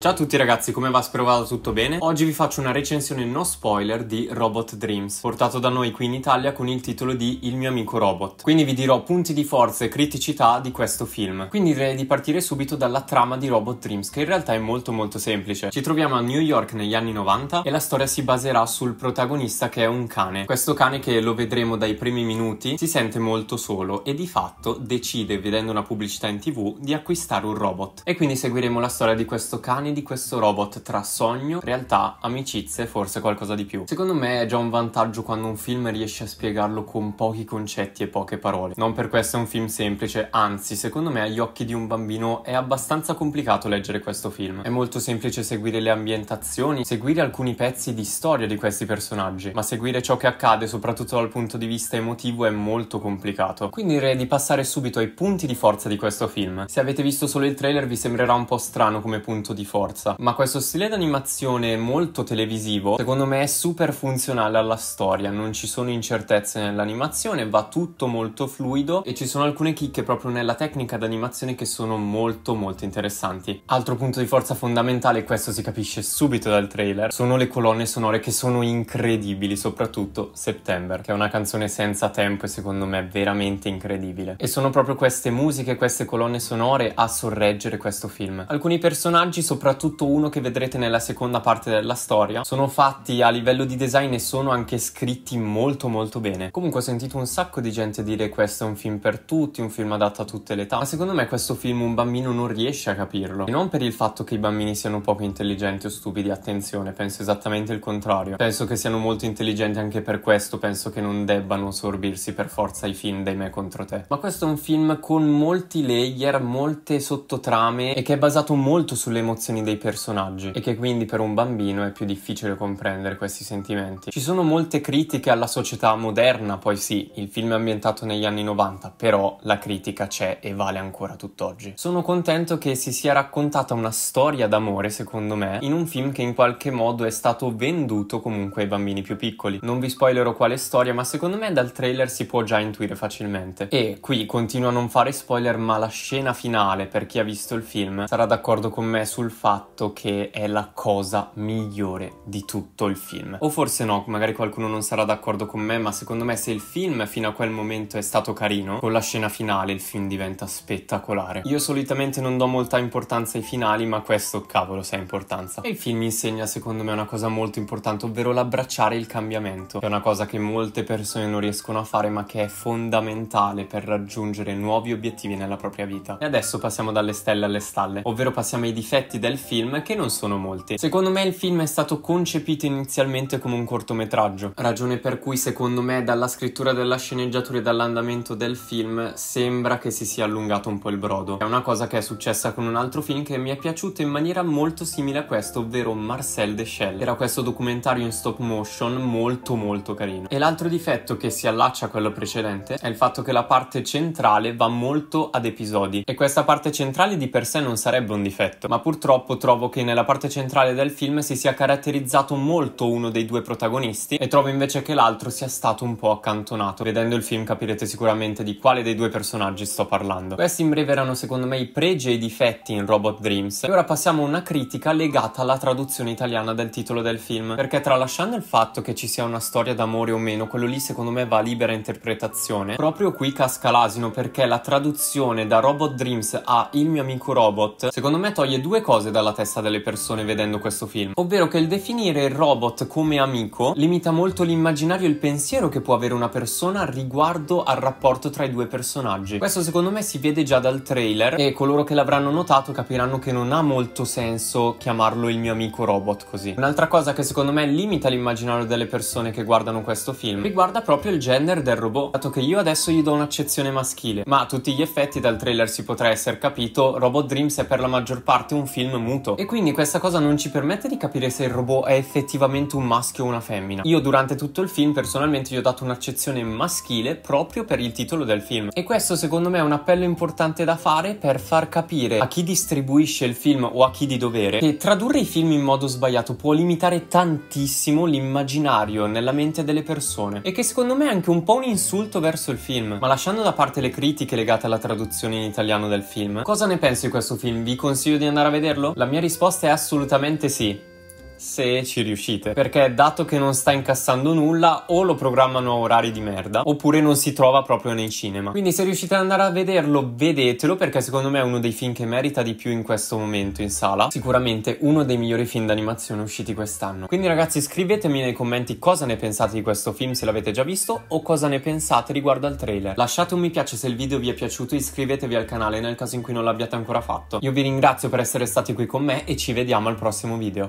Ciao a tutti ragazzi, come va? Spero vada tutto bene. Oggi vi faccio una recensione no spoiler di Robot Dreams, portato da noi qui in Italia con il titolo di Il mio amico robot. Quindi vi dirò punti di forza e criticità di questo film. Quindi direi di partire subito dalla trama di Robot Dreams, che in realtà è molto molto semplice. Ci troviamo a New York negli anni 90 e la storia si baserà sul protagonista che è un cane. Questo cane che lo vedremo dai primi minuti si sente molto solo e di fatto decide, vedendo una pubblicità in tv, di acquistare un robot. E quindi seguiremo la storia di questo cane anni di questo robot tra sogno, realtà, amicizie e forse qualcosa di più. Secondo me è già un vantaggio quando un film riesce a spiegarlo con pochi concetti e poche parole. Non per questo è un film semplice, anzi secondo me agli occhi di un bambino è abbastanza complicato leggere questo film. È molto semplice seguire le ambientazioni, seguire alcuni pezzi di storia di questi personaggi, ma seguire ciò che accade soprattutto dal punto di vista emotivo è molto complicato. Quindi direi di passare subito ai punti di forza di questo film. Se avete visto solo il trailer vi sembrerà un po' strano come punto di forza forza, ma questo stile d'animazione molto televisivo secondo me è super funzionale alla storia, non ci sono incertezze nell'animazione, va tutto molto fluido e ci sono alcune chicche proprio nella tecnica d'animazione che sono molto molto interessanti. Altro punto di forza fondamentale, questo si capisce subito dal trailer, sono le colonne sonore che sono incredibili, soprattutto September, che è una canzone senza tempo e secondo me veramente incredibile. E sono proprio queste musiche, queste colonne sonore a sorreggere questo film. Alcuni personaggi soprattutto soprattutto uno che vedrete nella seconda parte della storia, sono fatti a livello di design e sono anche scritti molto molto bene. Comunque ho sentito un sacco di gente dire questo è un film per tutti, un film adatto a tutte le età, ma secondo me questo film un bambino non riesce a capirlo. E non per il fatto che i bambini siano poco intelligenti o stupidi, attenzione, penso esattamente il contrario. Penso che siano molto intelligenti anche per questo, penso che non debbano sorbirsi per forza i film dei me contro te. Ma questo è un film con molti layer, molte sottotrame e che è basato molto sulle emozioni emozioni dei personaggi e che quindi per un bambino è più difficile comprendere questi sentimenti. Ci sono molte critiche alla società moderna, poi sì, il film è ambientato negli anni 90, però la critica c'è e vale ancora tutt'oggi. Sono contento che si sia raccontata una storia d'amore, secondo me, in un film che in qualche modo è stato venduto comunque ai bambini più piccoli. Non vi spoilerò quale storia, ma secondo me dal trailer si può già intuire facilmente. E qui continuo a non fare spoiler, ma la scena finale, per chi ha visto il film, sarà d'accordo con me sul fatto fatto che è la cosa migliore di tutto il film. O forse no, magari qualcuno non sarà d'accordo con me, ma secondo me se il film fino a quel momento è stato carino, con la scena finale il film diventa spettacolare. Io solitamente non do molta importanza ai finali, ma questo cavolo sa importanza. E il film insegna secondo me una cosa molto importante, ovvero l'abbracciare il cambiamento. È una cosa che molte persone non riescono a fare, ma che è fondamentale per raggiungere nuovi obiettivi nella propria vita. E adesso passiamo dalle stelle alle stalle, ovvero passiamo ai difetti del nel film, che non sono molte. Secondo me il film è stato concepito inizialmente come un cortometraggio, ragione per cui secondo me dalla scrittura della sceneggiatura e dall'andamento del film sembra che si sia allungato un po' il brodo. È una cosa che è successa con un altro film che mi è piaciuto in maniera molto simile a questo, ovvero Marcel Deschelles. Era questo documentario in stop motion molto molto carino. E l'altro difetto che si allaccia a quello precedente è il fatto che la parte centrale va molto ad episodi e questa parte centrale di per sé non sarebbe un difetto, ma purtroppo purtroppo trovo che nella parte centrale del film si sia caratterizzato molto uno dei due protagonisti e trovo invece che l'altro sia stato un po' accantonato. Vedendo il film capirete sicuramente di quale dei due personaggi sto parlando. Questi in breve erano secondo me i pregi e i difetti in Robot Dreams e ora passiamo a una critica legata alla traduzione italiana del titolo del film perché tralasciando il fatto che ci sia una storia d'amore o meno, quello lì secondo me va a libera interpretazione, proprio qui casca l'asino perché la traduzione da Robot Dreams a Il mio amico robot secondo me toglie due cose da dalla testa delle persone vedendo questo film, ovvero che il definire il robot come amico limita molto l'immaginario e il pensiero che può avere una persona riguardo al rapporto tra i due personaggi. Questo secondo me si vede già dal trailer e coloro che l'avranno notato capiranno che non ha molto senso chiamarlo il mio amico robot così. Un'altra cosa che secondo me limita l'immaginario delle persone che guardano questo film riguarda proprio il gender del robot, dato che io adesso gli do un'accezione maschile, ma a tutti gli effetti dal trailer si potrà essere capito, Robot Dreams è per la maggior parte un film italiano muto. E quindi questa cosa non ci permette di capire se il robot è effettivamente un maschio o una femmina. Io durante tutto il film personalmente gli ho dato un'accezione maschile proprio per il titolo del film. E questo secondo me è un appello importante da fare per far capire a chi distribuisce il film o a chi di dovere che tradurre i film in modo sbagliato può limitare tantissimo l'immaginario nella mente delle persone e che secondo me è anche un po' un insulto verso il film. Ma lasciando da parte le critiche legate alla traduzione in italiano del film, cosa ne penso di questo film? Vi consiglio di andare a vederlo? La mia risposta è assolutamente sì se ci riuscite, perché dato che non sta incassando nulla o lo programmano a orari di merda oppure non si trova proprio nei cinema. Quindi se riuscite ad andare a vederlo, vedetelo perché secondo me è uno dei film che merita di più in questo momento in sala, sicuramente uno dei migliori film d'animazione usciti quest'anno. Quindi ragazzi scrivetemi nei commenti cosa ne pensate di questo film se l'avete già visto o cosa ne pensate riguardo al trailer. Lasciate un mi piace se il video vi è piaciuto, iscrivetevi al canale nel caso in cui non l'abbiate ancora fatto. Io vi ringrazio per essere stati qui con me e ci vediamo al prossimo video.